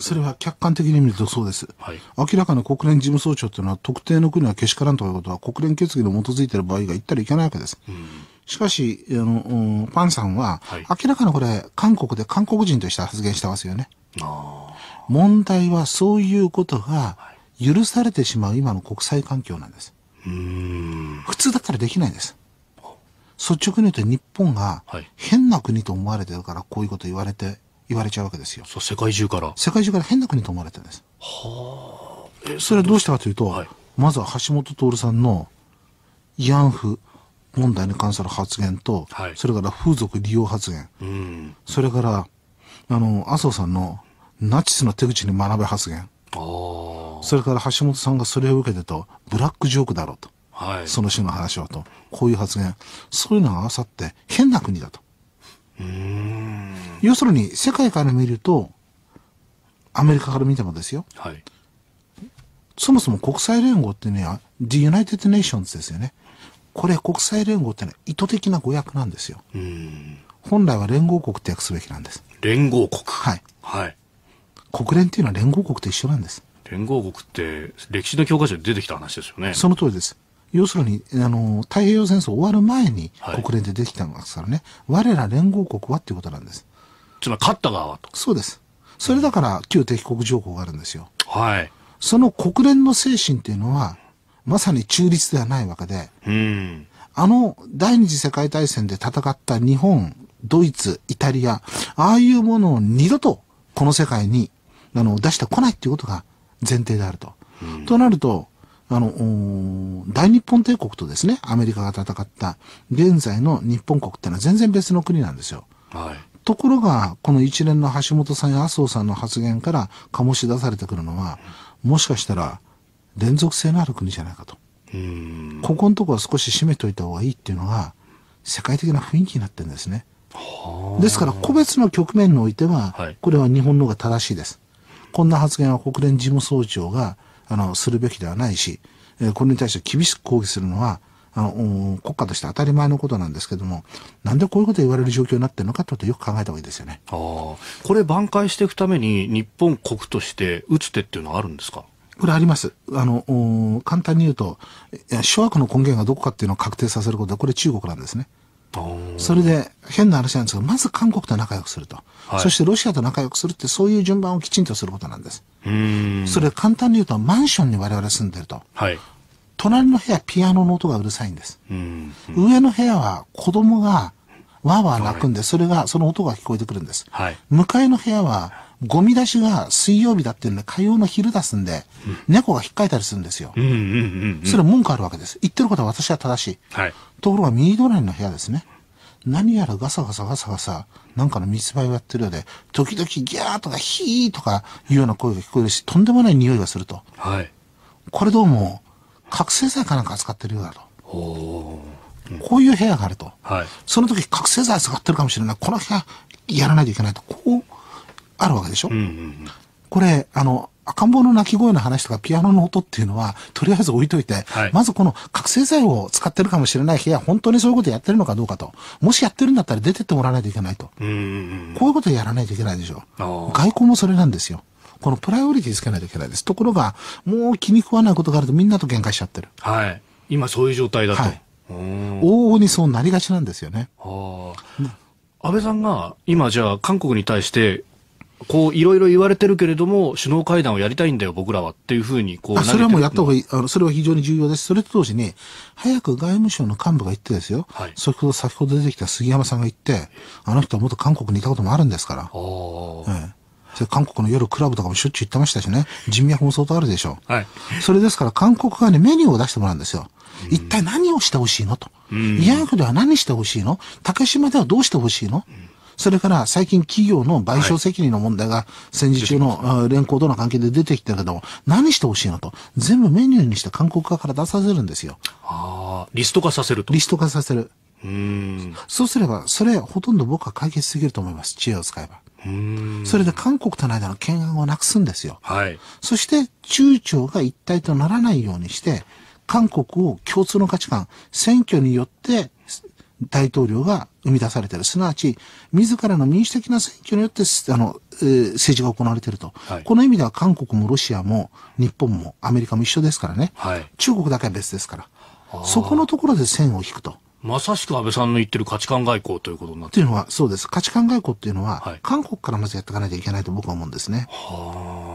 それは客観的に見るとそうです、はい、明らかな国連事務総長というのは特定の国はけしからんということは国連決議に基づいている場合が言ったらいけないわけです。うんしかし、あの、パンさんは、はい、明らかなこれ、韓国で韓国人として発言してますよね。問題はそういうことが許されてしまう今の国際環境なんです。普通だったらできないんです。率直に言うと日本が変な国と思われてるからこういうこと言われて言われちゃうわけですよ。そう世界中から世界中から変な国と思われてるんです。はあえそれはどうしたかというと、はいまずは橋本徹さんの慰安婦問題に関する発言と、はいそれから風俗利用発言、うんそれから、あの、麻生さんのナチスの手口に学べ発言、ああそれから橋本さんがそれを受けてと、ブラックジョークだろうと、はいその種の話はと、こういう発言、そういうのが合わさって変な国だと。要するに、世界から見ると、アメリカから見てもですよ。はい。そもそも国際連合ってね、The United Nations ですよね。これ国際連合ってのは意図的な誤訳なんですよ。本来は連合国って訳すべきなんです。連合国はい。はい。国連っていうのは連合国と一緒なんです。連合国って歴史の教科書で出てきた話ですよね。その通りです。要するにあの太平洋戦争終わる前に国連でできたんですからね、はい、我ら連合国はっていうことなんです。つまり勝った側はと。そうです。それだから旧敵国条項があるんですよ。はい。その国連の精神っていうのは、まさに中立ではないわけで、うん、あの第二次世界大戦で戦った日本、ドイツ、イタリア、ああいうものを二度とこの世界にあの出してこないっていうことが前提であると。うん、となると、あの、大日本帝国とですね、アメリカが戦った現在の日本国ってのは全然別の国なんですよ。はい。ところが、この一連の橋本さんや麻生さんの発言から醸し出されてくるのは、もしかしたら連続性のある国じゃないかと。うん。ここのところは少し締めといた方がいいっていうのが、世界的な雰囲気になってるんですね。はですから、個別の局面においては、はい、これは日本の方が正しいです。こんな発言は国連事務総長があの、するべきではないし、えこれに対して厳しく抗議するのは、あの、国家として当たり前のことなんですけども、なんでこういうこと言われる状況になってるのかというとよく考えた方がいいですよね。ああ。これ挽回していくために日本国として打つ手っていうのはあるんですかこれあります。あの、簡単に言うと、諸悪の根源がどこかっていうのを確定させることは、これ中国なんですね。それで、変な話なんですが、まず韓国と仲良くすると、はい、そしてロシアと仲良くするって、そういう順番をきちんとすることなんです。それ簡単に言うと、マンションに我々住んでると。はい、隣の部屋、ピアノの音がうるさいんです。上の部屋は子供がわーわー泣くんで、それが、その音が聞こえてくるんです。はい、向かいの部屋は、ゴミ出しが水曜日だっていうので、火曜の昼出すんで、猫が引っかいたりするんですよ。それ文句あるわけです。言ってることは私は正しい。はい、ところが、右隣の部屋ですね。何やらガサガサガサガサ、なんかの密売をやってるようで、時々ギャーとかヒーとかいうような声が聞こえるし、とんでもない匂いがすると。はい。これどうも、覚醒剤かなんか扱ってるようだと。こういう部屋があると。はい。その時覚醒剤扱ってるかもしれない。この部屋やらないといけないと。こう、あるわけでしょ。うんうんうん、これ、あの、赤ん坊の泣き声の話とかピアノの音っていうのは、とりあえず置いといて、はい、まずこの覚醒剤を使ってるかもしれない部屋、本当にそういうことやってるのかどうかと。もしやってるんだったら出てってもらわないといけないと。うこういうことやらないといけないでしょ。外交もそれなんですよ。このプライオリティつけないといけないです。ところが、もう気に食わないことがあるとみんなと喧嘩しちゃってる。はい。今そういう状態だと。はい、往々にそうなりがちなんですよね。はあ。安倍さんが今じゃあ韓国に対してこう、いろいろ言われてるけれども、首脳会談をやりたいんだよ、僕らはっていうふうに、こう、それはもうやった方がいい。あの、それは非常に重要です。それと同時に、早く外務省の幹部が言ってですよ。はい。先ほど、先ほど出てきた杉山さんが言って、あの人は元韓国にいたこともあるんですから。ああ。ええ。韓国の夜クラブとかもしょっちゅう行ってましたしね。人脈も相当あるでしょう。はい。それですから韓国側にメニューを出してもらうんですよ。一体何をしてほしいのと。慰安婦では何してほしいの竹島ではどうしてほしいの、うんそれから最近企業の賠償責任の問題が戦時中の連行との関係で出てきたけども、何してほしいのと、全部メニューにして韓国側から出させるんですよ。ああ、リスト化させると。リスト化させる。うんそうすれば、それほとんど僕は解決すぎると思います。知恵を使えば。それで韓国との間の懸案をなくすんですよ。はい。そして、中朝が一体とならないようにして、韓国を共通の価値観、選挙によって大統領が生み出されている。すなわち、自らの民主的な選挙によって、あの、えー、政治が行われていると、はい、この意味では韓国もロシアも日本もアメリカも一緒ですからね。はい、中国だけは別ですから。そこのところで線を引くと。まさしく安倍さんの言ってる価値観外交ということになってというのは、そうです。価値観外交っていうのは、はい、韓国からまずやっていかないといけないと僕は思うんですね。はあ